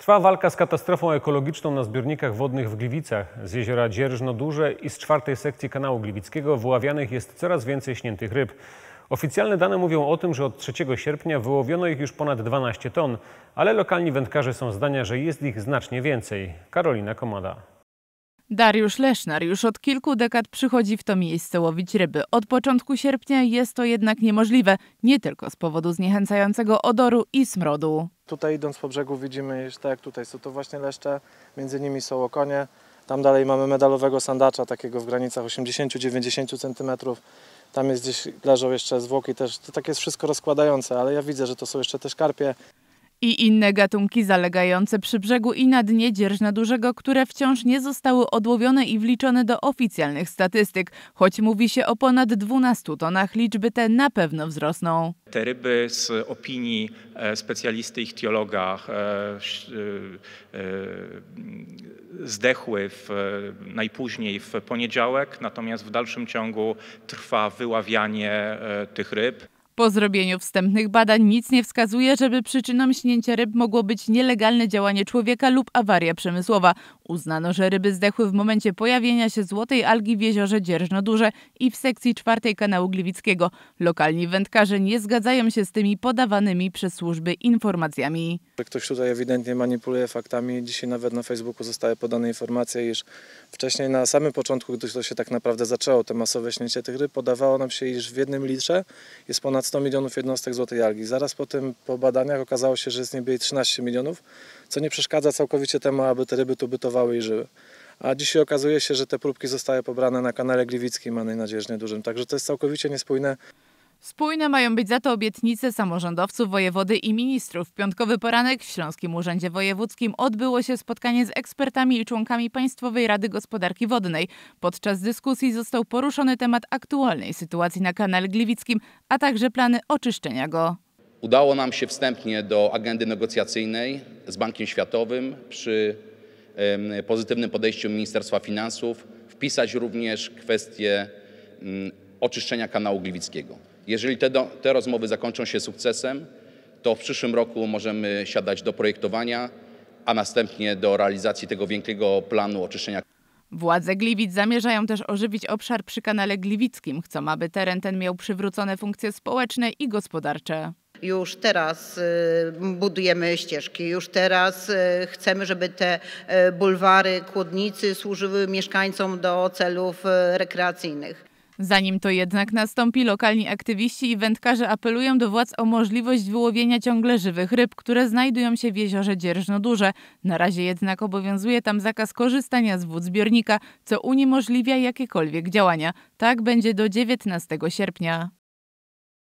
Trwa walka z katastrofą ekologiczną na zbiornikach wodnych w Gliwicach. Z jeziora Dzierżno Duże i z czwartej sekcji kanału Gliwickiego wyławianych jest coraz więcej śniętych ryb. Oficjalne dane mówią o tym, że od 3 sierpnia wyłowiono ich już ponad 12 ton, ale lokalni wędkarze są zdania, że jest ich znacznie więcej. Karolina Komada. Dariusz Lesznar już od kilku dekad przychodzi w to miejsce łowić ryby. Od początku sierpnia jest to jednak niemożliwe, nie tylko z powodu zniechęcającego odoru i smrodu tutaj idąc po brzegu widzimy, że tak jak tutaj są to właśnie leszcze, między nimi są okonie. Tam dalej mamy medalowego sandacza, takiego w granicach 80-90 cm. Tam jest gdzieś leżą jeszcze zwłoki też. To tak jest wszystko rozkładające, ale ja widzę, że to są jeszcze też karpie i inne gatunki zalegające przy brzegu i na dnie dzierżna dużego, które wciąż nie zostały odłowione i wliczone do oficjalnych statystyk, choć mówi się o ponad 12 tonach, liczby te na pewno wzrosną. Te ryby z opinii e, specjalisty ichtiologa e, e, zdechły w, najpóźniej w poniedziałek, natomiast w dalszym ciągu trwa wyławianie tych ryb. Po zrobieniu wstępnych badań nic nie wskazuje, żeby przyczyną śnięcia ryb mogło być nielegalne działanie człowieka lub awaria przemysłowa. Uznano, że ryby zdechły w momencie pojawienia się złotej algi w jeziorze Dzierżno-Duże i w sekcji czwartej kanału Gliwickiego. Lokalni wędkarze nie zgadzają się z tymi podawanymi przez służby informacjami. Ktoś tutaj ewidentnie manipuluje faktami. Dzisiaj nawet na Facebooku zostały podane informacje, iż wcześniej na samym początku, gdy to się tak naprawdę zaczęło, te masowe śnięcie tych ryb, podawało nam się, iż w jednym litrze jest ponad 100 milionów jednostek złotej algi. Zaraz po tym, po badaniach okazało się, że jest niebie 13 milionów, co nie przeszkadza całkowicie temu, aby te ryby tu bytowały i żyły. A dzisiaj okazuje się, że te próbki zostały pobrane na kanale Gliwickim, a najnadzieżnie dużym. Także to jest całkowicie niespójne. Spójne mają być za to obietnice samorządowców, wojewody i ministrów. W piątkowy poranek w Śląskim Urzędzie Wojewódzkim odbyło się spotkanie z ekspertami i członkami Państwowej Rady Gospodarki Wodnej. Podczas dyskusji został poruszony temat aktualnej sytuacji na kanale Gliwickim, a także plany oczyszczenia go. Udało nam się wstępnie do agendy negocjacyjnej z Bankiem Światowym przy pozytywnym podejściu Ministerstwa Finansów wpisać również kwestię mm, oczyszczenia kanału Gliwickiego. Jeżeli te, do, te rozmowy zakończą się sukcesem, to w przyszłym roku możemy siadać do projektowania, a następnie do realizacji tego wielkiego planu oczyszczenia. Władze Gliwic zamierzają też ożywić obszar przy kanale Gliwickim, chcą aby teren ten miał przywrócone funkcje społeczne i gospodarcze. Już teraz y, budujemy ścieżki, już teraz y, chcemy, żeby te y, bulwary, kłodnicy służyły mieszkańcom do celów rekreacyjnych. Zanim to jednak nastąpi, lokalni aktywiści i wędkarze apelują do władz o możliwość wyłowienia ciągle żywych ryb, które znajdują się w jeziorze Dzierżno-Duże. Na razie jednak obowiązuje tam zakaz korzystania z wód zbiornika, co uniemożliwia jakiekolwiek działania. Tak będzie do 19 sierpnia.